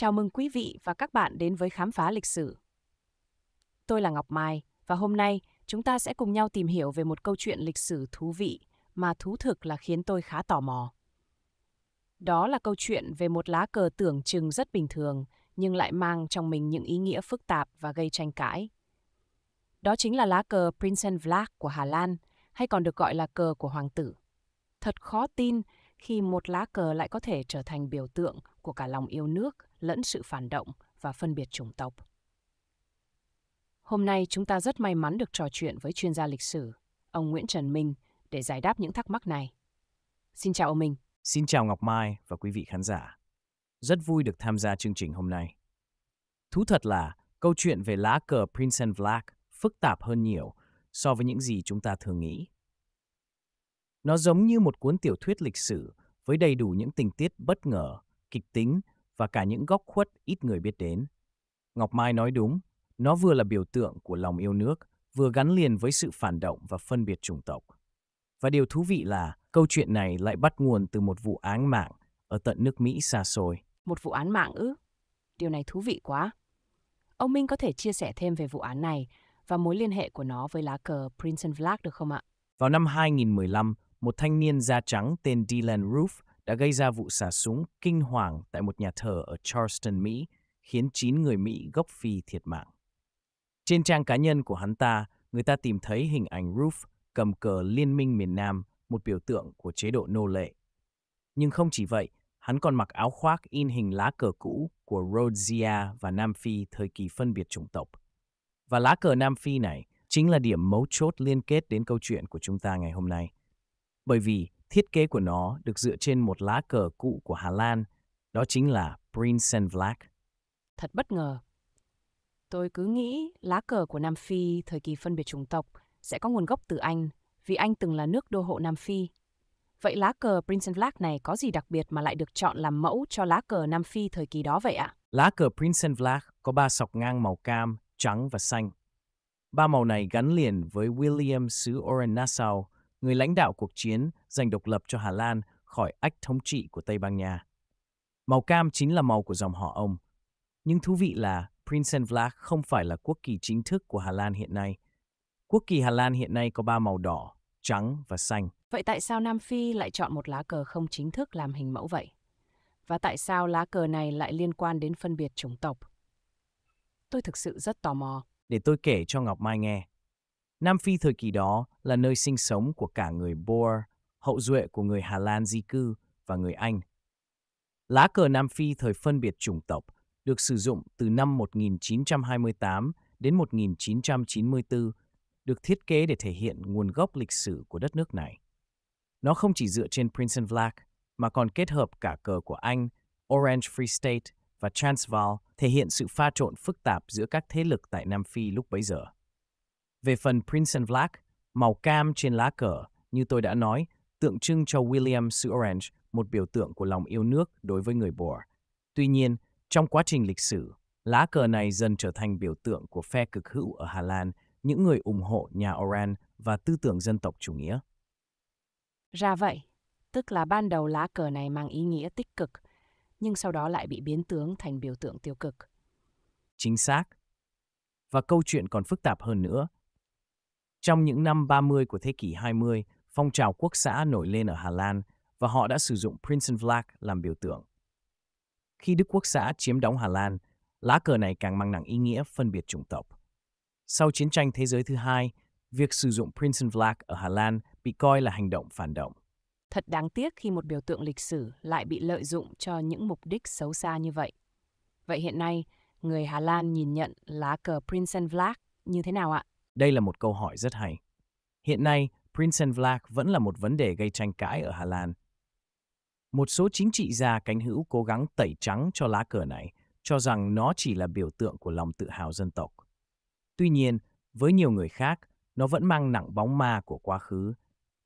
Chào mừng quý vị và các bạn đến với khám phá lịch sử. Tôi là Ngọc Mai và hôm nay chúng ta sẽ cùng nhau tìm hiểu về một câu chuyện lịch sử thú vị mà thú thực là khiến tôi khá tò mò. Đó là câu chuyện về một lá cờ tưởng chừng rất bình thường nhưng lại mang trong mình những ý nghĩa phức tạp và gây tranh cãi. Đó chính là lá cờ Prinsenvlag của Hà Lan, hay còn được gọi là cờ của hoàng tử. Thật khó tin khi một lá cờ lại có thể trở thành biểu tượng của cả lòng yêu nước lẫn sự phản động và phân biệt chủng tộc. Hôm nay chúng ta rất may mắn được trò chuyện với chuyên gia lịch sử, ông Nguyễn Trần Minh, để giải đáp những thắc mắc này. Xin chào ông Minh. Xin chào Ngọc Mai và quý vị khán giả. Rất vui được tham gia chương trình hôm nay. Thú thật là câu chuyện về lá cờ Prince and Black phức tạp hơn nhiều so với những gì chúng ta thường nghĩ. Nó giống như một cuốn tiểu thuyết lịch sử với đầy đủ những tình tiết bất ngờ, kịch tính và cả những góc khuất ít người biết đến. Ngọc Mai nói đúng, nó vừa là biểu tượng của lòng yêu nước, vừa gắn liền với sự phản động và phân biệt chủng tộc. Và điều thú vị là câu chuyện này lại bắt nguồn từ một vụ án mạng ở tận nước Mỹ xa xôi. Một vụ án mạng ư? Điều này thú vị quá. Ông Minh có thể chia sẻ thêm về vụ án này và mối liên hệ của nó với lá cờ Princeton Flag được không ạ? Vào năm 2015, một thanh niên da trắng tên Dylan Roof đã gây ra vụ xả súng kinh hoàng tại một nhà thờ ở Charleston, Mỹ, khiến 9 người Mỹ gốc Phi thiệt mạng. Trên trang cá nhân của hắn ta, người ta tìm thấy hình ảnh Roof cầm cờ Liên minh miền Nam, một biểu tượng của chế độ nô lệ. Nhưng không chỉ vậy, hắn còn mặc áo khoác in hình lá cờ cũ của Rhodesia và Nam Phi thời kỳ phân biệt chủng tộc. Và lá cờ Nam Phi này chính là điểm mấu chốt liên kết đến câu chuyện của chúng ta ngày hôm nay. Bởi vì Thiết kế của nó được dựa trên một lá cờ cũ của Hà Lan, đó chính là Prinsenvlag. Thật bất ngờ. Tôi cứ nghĩ lá cờ của Nam Phi thời kỳ phân biệt chủng tộc sẽ có nguồn gốc từ Anh, vì Anh từng là nước đô hộ Nam Phi. Vậy lá cờ Prinsenvlag này có gì đặc biệt mà lại được chọn làm mẫu cho lá cờ Nam Phi thời kỳ đó vậy ạ? Lá cờ Prinsenvlag có ba sọc ngang màu cam, trắng và xanh. Ba màu này gắn liền với William xứ Oran Nassau, người lãnh đạo cuộc chiến giành độc lập cho Hà Lan khỏi ách thống trị của Tây Ban Nha. Màu cam chính là màu của dòng họ ông. Nhưng thú vị là Prinsenvlag không phải là quốc kỳ chính thức của Hà Lan hiện nay. Quốc kỳ Hà Lan hiện nay có ba màu đỏ, trắng và xanh. Vậy tại sao Nam Phi lại chọn một lá cờ không chính thức làm hình mẫu vậy? Và tại sao lá cờ này lại liên quan đến phân biệt chủng tộc? Tôi thực sự rất tò mò. Để tôi kể cho Ngọc Mai nghe. Nam Phi thời kỳ đó là nơi sinh sống của cả người Boer, hậu duệ của người Hà Lan di cư và người Anh. Lá cờ Nam Phi thời phân biệt chủng tộc được sử dụng từ năm 1928 đến 1994, được thiết kế để thể hiện nguồn gốc lịch sử của đất nước này. Nó không chỉ dựa trên Princeton Flag, mà còn kết hợp cả cờ của Anh, Orange Free State và Transvaal, thể hiện sự pha trộn phức tạp giữa các thế lực tại Nam Phi lúc bấy giờ. Về phần Prince and Black, màu cam trên lá cờ, như tôi đã nói, tượng trưng cho William sự Orange, một biểu tượng của lòng yêu nước đối với người Boer. Tuy nhiên, trong quá trình lịch sử, lá cờ này dần trở thành biểu tượng của phe cực hữu ở Hà Lan, những người ủng hộ nhà Orange và tư tưởng dân tộc chủ nghĩa. Ra vậy, tức là ban đầu lá cờ này mang ý nghĩa tích cực, nhưng sau đó lại bị biến tướng thành biểu tượng tiêu cực. Chính xác. Và câu chuyện còn phức tạp hơn nữa, trong những năm 30 của thế kỷ 20, phong trào quốc xã nổi lên ở Hà Lan và họ đã sử dụng Prinsenvlag làm biểu tượng. Khi Đức quốc xã chiếm đóng Hà Lan, lá cờ này càng mang nặng ý nghĩa phân biệt chủng tộc. Sau chiến tranh thế giới thứ hai, việc sử dụng Prinsenvlag ở Hà Lan bị coi là hành động phản động. Thật đáng tiếc khi một biểu tượng lịch sử lại bị lợi dụng cho những mục đích xấu xa như vậy. Vậy hiện nay, người Hà Lan nhìn nhận lá cờ Prinsenvlag như thế nào ạ? Đây là một câu hỏi rất hay. Hiện nay, Prince Vlach vẫn là một vấn đề gây tranh cãi ở Hà Lan. Một số chính trị gia cánh hữu cố gắng tẩy trắng cho lá cờ này, cho rằng nó chỉ là biểu tượng của lòng tự hào dân tộc. Tuy nhiên, với nhiều người khác, nó vẫn mang nặng bóng ma của quá khứ.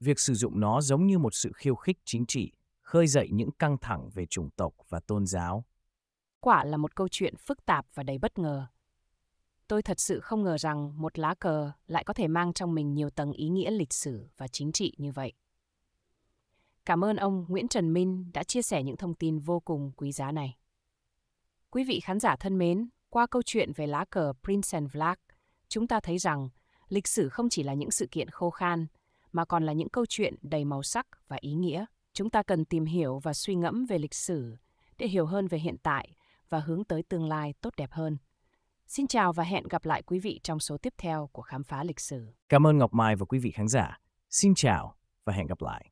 Việc sử dụng nó giống như một sự khiêu khích chính trị, khơi dậy những căng thẳng về chủng tộc và tôn giáo. Quả là một câu chuyện phức tạp và đầy bất ngờ tôi thật sự không ngờ rằng một lá cờ lại có thể mang trong mình nhiều tầng ý nghĩa lịch sử và chính trị như vậy. Cảm ơn ông Nguyễn Trần Minh đã chia sẻ những thông tin vô cùng quý giá này. Quý vị khán giả thân mến, qua câu chuyện về lá cờ Prince and Flag, chúng ta thấy rằng lịch sử không chỉ là những sự kiện khô khan, mà còn là những câu chuyện đầy màu sắc và ý nghĩa. Chúng ta cần tìm hiểu và suy ngẫm về lịch sử để hiểu hơn về hiện tại và hướng tới tương lai tốt đẹp hơn. Xin chào và hẹn gặp lại quý vị trong số tiếp theo của Khám phá lịch sử. Cảm ơn Ngọc Mai và quý vị khán giả. Xin chào và hẹn gặp lại.